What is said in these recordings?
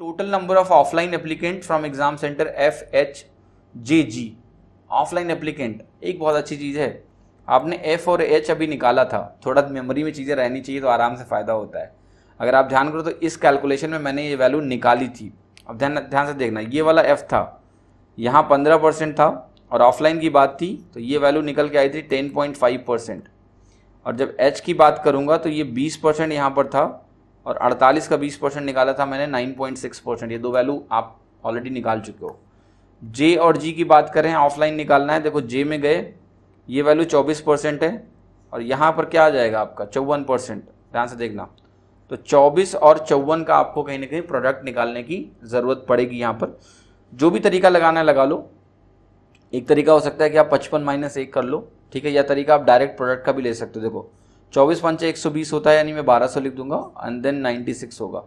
total number of offline applicant from exam centre F H J G offline applicant एक बहुत अच्छी चीज़ है आपने एफ और एच अभी निकाला था थोड़ा मेमोरी में चीज़ें रहनी चाहिए तो आराम से फ़ायदा होता है अगर आप ध्यान करो तो इस कैलकुलेशन में मैंने ये वैल्यू निकाली थी अब ध्यान ध्यान से देखना ये वाला एफ था यहाँ पंद्रह परसेंट था और ऑफलाइन की बात थी तो ये वैल्यू निकल के आई थी टेन पॉइंट फाइव परसेंट और जब एच की बात करूँगा तो ये बीस परसेंट यहाँ पर था और 48 का 20 परसेंट निकाला था मैंने 9.6 परसेंट ये दो वैल्यू आप ऑलरेडी निकाल चुके हो जे और जी की बात करें ऑफलाइन निकालना है देखो जे में गए ये वैल्यू 24 परसेंट है और यहाँ पर क्या आ जाएगा आपका चौवन परसेंट ध्यान से देखना तो 24 और चौवन का आपको कहीं ना कहीं प्रोडक्ट निकालने की ज़रूरत पड़ेगी यहाँ पर जो भी तरीका लगाना है लगा लो एक तरीका हो सकता है कि आप पचपन माइनस एक कर लो ठीक है यह तरीका आप डायरेक्ट प्रोडक्ट का भी ले सकते हो देखो चौबीस पंचे एक सौ बीस होता है यानी मैं बारह सौ लिख दूंगा एंड देन नाइन्टी सिक्स होगा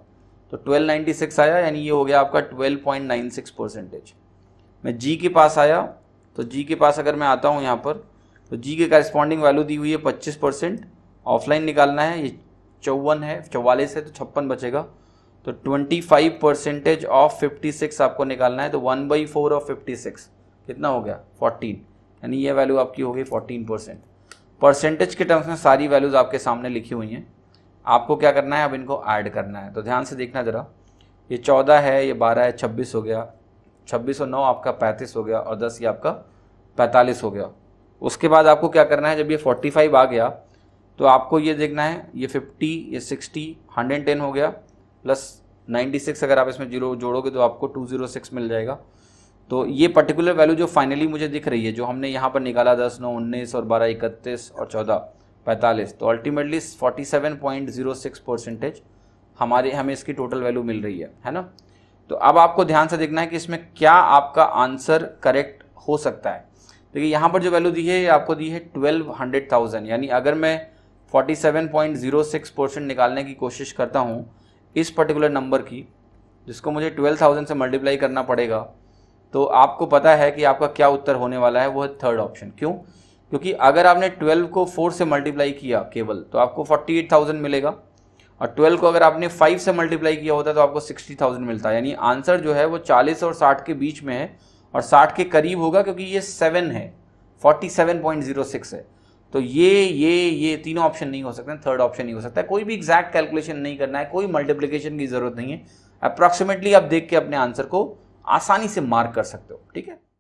तो ट्वेल्व नाइन्टी सिक्स आया यानी ये हो गया आपका twelve point nine six percentage मैं जी के पास आया तो जी के पास अगर मैं आता हूँ यहाँ पर तो जी के करस्पॉन्डिंग वैल्यू दी हुई है पच्चीस परसेंट ऑफलाइन निकालना है ये चौवन है चौवालीस है तो छप्पन बचेगा तो twenty five percentage of fifty six आपको निकालना है तो one by four of fifty six कितना हो गया फोर्टीन यानी ये वैल्यू आपकी हो गई फोर्टीन परसेंट परसेंटेज के टर्म्स में सारी वैल्यूज़ आपके सामने लिखी हुई हैं आपको क्या करना है अब इनको ऐड करना है तो ध्यान से देखना ज़रा ये चौदह है ये बारह है छब्बीस हो गया छब्बीस और नौ आपका पैंतीस हो गया और दस ये आपका पैंतालीस हो गया उसके बाद आपको क्या करना है जब ये फोर्टी फाइव आ गया तो आपको ये देखना है ये फिफ्टी ये सिक्सटी हंड्रेड टेन हो गया प्लस नाइन्टी सिक्स अगर आप इसमें जीरो जोड़ोगे तो आपको टू जीरो सिक्स मिल जाएगा तो ये पर्टिकुलर वैल्यू जो फाइनली मुझे दिख रही है जो हमने यहाँ पर निकाला दस नौ उन्नीस और बारह इकतीस और चौदह पैंतालीस तो ultimately forty seven point zero six percentage हमारे हमें इसकी टोटल वैल्यू मिल रही है है ना तो अब आपको ध्यान से देखना है कि इसमें क्या आपका आंसर करेक्ट हो सकता है देखिए यहाँ पर जो वैल्यू दी है आपको दी है ट्वेल्व हंड्रेड थाउजेंड यानी अगर मैं forty seven point zero six percent निकालने की कोशिश करता हूँ इस पर्टिकुलर नंबर की जिसको मुझे ट्वेल्व थाउजेंड से मल्टीप्लाई करना पड़ेगा तो आपको पता है कि आपका क्या उत्तर होने वाला है वो है थर्ड ऑप्शन क्यों क्योंकि अगर आपने 12 को 4 से मल्टीप्लाई किया केवल तो आपको 48,000 मिलेगा और 12 को अगर आपने 5 से मल्टीप्लाई किया होता तो आपको 60,000 मिलता है यानी आंसर जो है वो 40 और 60 के बीच में है और 60 के करीब होगा क्योंकि ये 7 है 47.06 है तो ये ये ये तीनों ऑप्शन नहीं हो सकते थर्ड ऑप्शन नहीं हो सकता है कोई भी एग्जैक्ट कैलकुलेशन नहीं करना है कोई मल्टीप्लीकेशन की ज़रूरत नहीं है अप्रॉक्सीमेटली आप देख के अपने आंसर को आसानी से मार्क कर सकते हो ठीक है